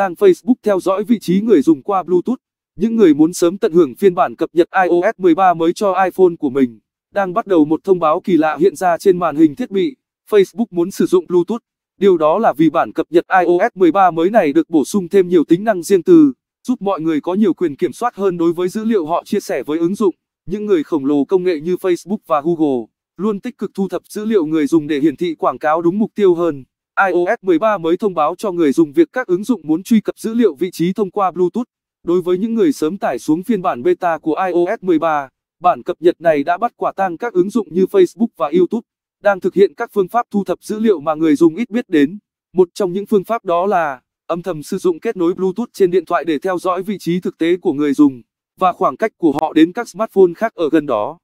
Tang Facebook theo dõi vị trí người dùng qua Bluetooth. Những người muốn sớm tận hưởng phiên bản cập nhật iOS 13 mới cho iPhone của mình, đang bắt đầu một thông báo kỳ lạ hiện ra trên màn hình thiết bị. Facebook muốn sử dụng Bluetooth. Điều đó là vì bản cập nhật iOS 13 mới này được bổ sung thêm nhiều tính năng riêng tư, giúp mọi người có nhiều quyền kiểm soát hơn đối với dữ liệu họ chia sẻ với ứng dụng. Những người khổng lồ công nghệ như Facebook và Google luôn tích cực thu thập dữ liệu người dùng để hiển thị quảng cáo đúng mục tiêu hơn iOS 13 mới thông báo cho người dùng việc các ứng dụng muốn truy cập dữ liệu vị trí thông qua Bluetooth. Đối với những người sớm tải xuống phiên bản beta của iOS 13, bản cập nhật này đã bắt quả tang các ứng dụng như Facebook và YouTube đang thực hiện các phương pháp thu thập dữ liệu mà người dùng ít biết đến. Một trong những phương pháp đó là âm thầm sử dụng kết nối Bluetooth trên điện thoại để theo dõi vị trí thực tế của người dùng và khoảng cách của họ đến các smartphone khác ở gần đó.